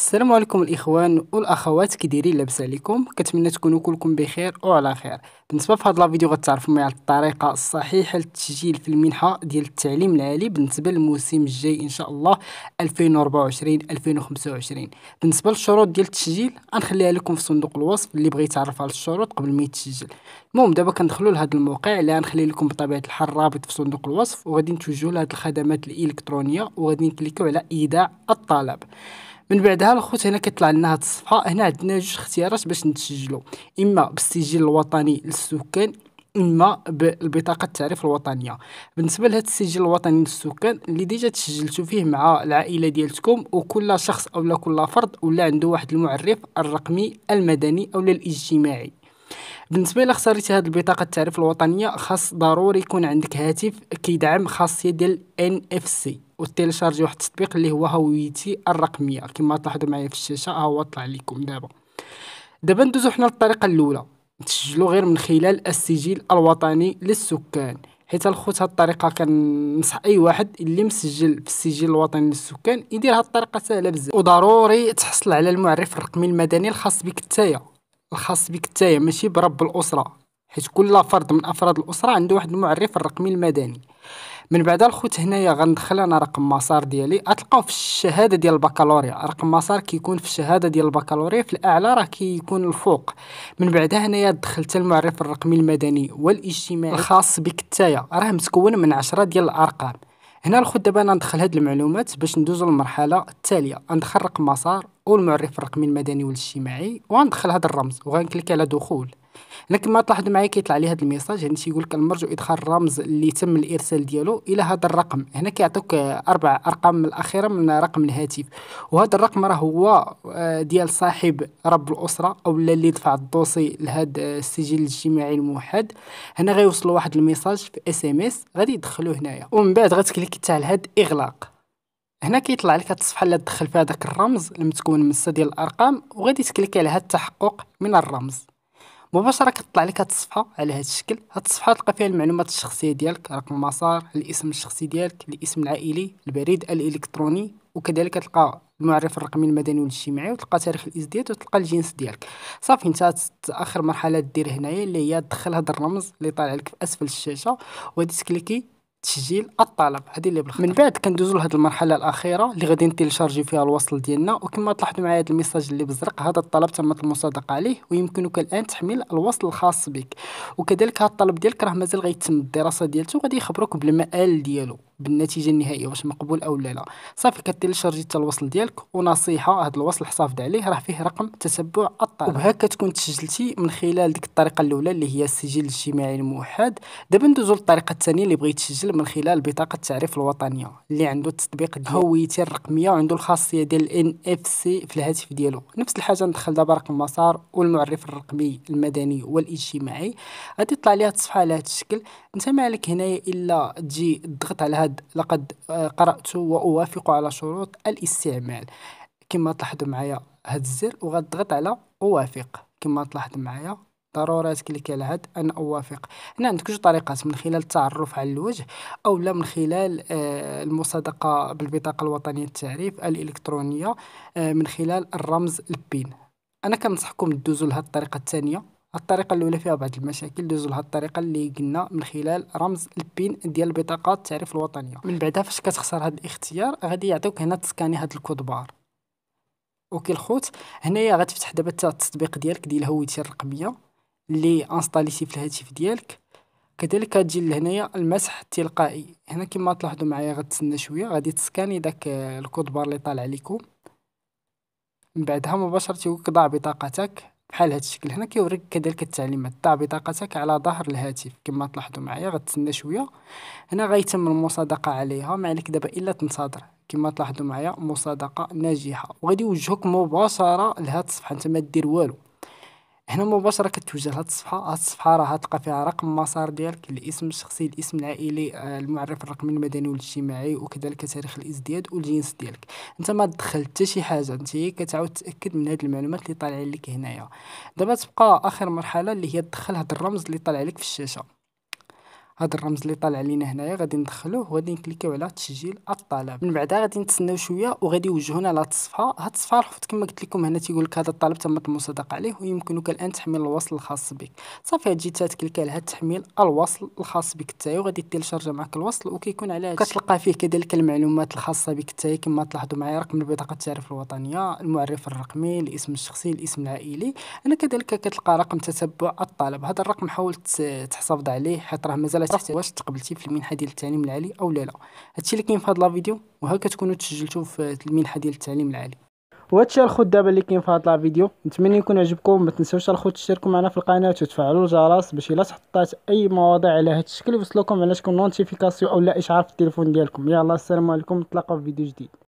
السلام عليكم الاخوان والاخوات كي دايرين لاباس عليكم كنتمنى تكونوا كلكم بخير وعلى خير بالنسبه في هذا الفيديو غتعرفوا معايا الطريقه الصحيحه للتسجيل في المنحه ديال التعليم العالي بالنسبه للموسم الجاي ان شاء الله 2024 2025 بالنسبه للشروط ديال التسجيل غنخليها لكم في صندوق الوصف اللي بغى يتعرف على الشروط قبل ما يتسجل المهم دابا كندخلوا لهذا الموقع اللي غنخلي لكم بطبيعه الحال رابط في صندوق الوصف وغادي نتوجهوا لهاد الخدمات الالكترونيه وغادي نكليكيو على ايداع الطلب من بعدها الخوت هنا كطلع لنا هاد الصفحه هنا عندنا جوج اختيارات باش نتسجلوا اما بالسجل الوطني للسكان اما بالبطاقه التعريف الوطنيه بالنسبه لهاد السجل الوطني للسكان اللي ديجا تسجلتوا فيه مع العائله ديالتكم وكل شخص او كل فرد ولا عنده واحد المعرف الرقمي المدني او الاجتماعي بالنسبه الى اختاريتي هذه البطاقه التعريف الوطنيه خاص ضروري يكون عندك هاتف كيدعم خاصيه ديال ان اف سي وتيليشارجي واحد التطبيق اللي هو هويتي الرقميه كما تلاحظوا معايا في الشاشه ها هو طلع لكم دابا دابا ندوزو حنا للطريقه الاولى نسجلو غير من خلال السجل الوطني للسكان حيت الخوت هاد الطريقه كنصح اي واحد اللي مسجل في السجل الوطني للسكان يدير هاد الطريقه سهله بزاف وضروري تحصل على المعرف الرقمي المدني الخاص بك نتايا الخاص بك نتايا ماشي برب الاسره حيت كل فرد من افراد الاسره عنده واحد المعرف الرقمي المدني من بعد الخوت هنايا غندخل انا رقم مسار ديالي غتلقاو في الشهاده ديال البكالوريا رقم مسار كيكون في الشهاده ديال البكالوريا في الاعلى راه كيكون الفوق من بعدها هنايا دخلت المعرف الرقمي المدني والاجتماعي الخاص بك بكتايا راه مكون من عشرة ديال الارقام هنا الخوت دابا انا ندخل هاد المعلومات باش ندوزو للمرحله التاليه غندخل رقم مسار والمعرف الرقمي المدني والاجتماعي وغندخل هاد الرمز وغنكليك على دخول لكن ما تلاحظ معايا كيطلع لي هذا الميساج يعني تيقول لك المرجو ادخال الرمز اللي تم الارسال ديالو الى هذا الرقم هنا كيعطيوك اربع ارقام الاخيره من رقم الهاتف وهذا الرقم راه هو آه، ديال صاحب رب الاسره او اللي دفع الدوسي لهذا آه، السجل الاجتماعي الموحد هنا غيوصل واحد الميساج في اس ام اس غادي يدخلوه هنايا ومن بعد غتكليك حتى على هذا اغلاق هنا كيطلع لك الصفحه اللي تدخل فيها داك الرمز المتكون من سته ديال الارقام وغادي تكليكي على هاد التحقق من الرمز مباشره كتطلع لك هاد الصفحه على هاد الشكل هاد الصفحه تلقى فيها المعلومات الشخصيه ديالك رقم المسار الاسم الشخصي ديالك الاسم العائلي البريد الالكتروني وكذلك تلقى المعرف الرقمي المدني والاجتماعي وتلقى تاريخ الازدياد وتلقى الجنس ديالك صافي انت اخر مرحله دير هنايا اللي هي تدخل هذا الرمز اللي طالع لك في اسفل الشاشه وغادي تكليكي تسجيل الطلب هذه اللي بالخطر من بعد كندوزو لهاد المرحله الاخيره اللي غادي نتيليشارجي فيها الوصل ديالنا وكما تلاحظوا معايا هذا الميساج اللي بزرق هذا الطلب تمت المصادقه عليه ويمكنك الان تحميل الوصل الخاص بك وكذلك هاد الطلب ديالك راه مازال غيتم الدراسه ديالته وغادي يخبروك بالمآل ديالو بالنتيجه النهائيه واش مقبول او لا لا صافي كدير شارجي حتى الوصل ديالك ونصيحه هذا الوصل حافظ عليه راه فيه رقم تتبع الطلب وهكا تكون تسجلتي من خلال ديك الطريقه الاولى اللي هي السجل الاجتماعي الموحد دابا ندوزو للطريقه الثانيه اللي بغيت تسجل من خلال بطاقه التعريف الوطنيه اللي عنده التطبيق ديال هويتي الرقميه وعنده الخاصيه ديال ان اف سي في الهاتف ديالو نفس الحاجه ندخل دابا رقم المسار والمعرف الرقمي المدني والاجتماعي غادي يطلع ليها الصفحه على هذا الشكل انت مالك هنايا الا تجي تضغط على هاد لقد آه، قرأت واوافق على شروط الاستعمال كما تلاحظوا معايا هاد الزر وغتضغط على اوافق كما تلاحظوا معايا ضروري كليك على هاد انا اوافق هنا عندك جوج طريقات من خلال التعرف على الوجه او لا من خلال آه، المصادقه بالبطاقه الوطنيه التعريف الالكترونيه آه، من خلال الرمز البين انا كنصحكم تدوزوا لهاد الطريقه الثانيه الطريقة الأولى فيها بعض المشاكل دوزو لها الطريقة اللي قلنا من خلال رمز البين ديال البطاقة التعريف الوطنية من بعدها فاش كتخسر هاد الاختيار غادي يعطيوك هنا تسكاني هاد الكود بار اوكي الخوت هنايا غتفتح دابا التطبيق ديالك ديال هويتي الرقمية اللي انستاليتي في الهاتف ديالك كذلك غتجي لهنايا المسح التلقائي هنا كما تلاحظوا معايا غتسنى شويه غادي تسكاني داك الكود بار اللي طالع لكم من بعدها مباشرة تيقولك ضع بطاقتك بحال هذا الشكل هنا كيوريك كذلك التعليمات ضع بطاقتك على ظهر الهاتف كما تلاحظوا معايا غتسنى شويه هنا غيتم المصادقه عليها ما عليك دابا الا تنتظر كما تلاحظوا معايا مصادقه ناجحه وغادي يوجهك مباشره لهاد الصفحه انت ما دير والو هنا مباشره كتوجه لهاد الصفحه هاد الصفحه راه تلقى فيها رقم المسار ديالك الاسم الشخصي الاسم العائلي آه، المعرف الرقمي المدني والاجتماعي وكذلك تاريخ الازدياد والجنس ديالك انت ما دخل حتى شي حاجه انت كتعاود تاكد من هاد المعلومات اللي طالعين لك هنايا دابا تبقى اخر مرحله اللي هي تدخل هاد الرمز اللي طالع لك في الشاشه هذا الرمز اللي طالع لينا هنايا غادي ندخلوه وغادي نكليكيو على تسجيل الطلب من بعدها غادي نتسناو شويه وغادي يوجهونا على الصفحه هاد الصفحه الخفت كما قلت لكم هنا تيقول لك هذا الطلب تم المصادقه عليه ويمكنك الان تحميل الوصل الخاص بك صافي هاد جيت تكليكي على هاد تحميل الوصل الخاص بك حتى وغادي تيلشارجا معك الوصل وكيكون على كتلقى فيه كذلك المعلومات الخاصه بك حتى كما تلاحظوا معايا رقم البطاقه التعريف الوطنيه المعرف الرقمي الاسم الشخصي الاسم العائلي انا كذلك كتلقى رقم تتبع الطلب هذا الرقم حاول تحتفظ عليه حيت راه مازال صحتي واش تقبلتي في المنحه ديال التعليم العالي او لا لا هادشي اللي كاين في هاد لا فيديو وهاكا تكونوا تسجلتوا في المنحه ديال التعليم العالي وهادشي الخوت دابا اللي كاين في هاد لا فيديو نتمنى يكون عجبكم ما تنساوش الخوت تشتركوا معنا في القناه وتفعلوا الجرس باش الا تحطات اي مواضيع على هاد الشكل يوصلكم على شكون نوتيفيكاسيون لا اشعار في التليفون ديالكم يلاه السلام عليكم نتلاقاو في فيديو جديد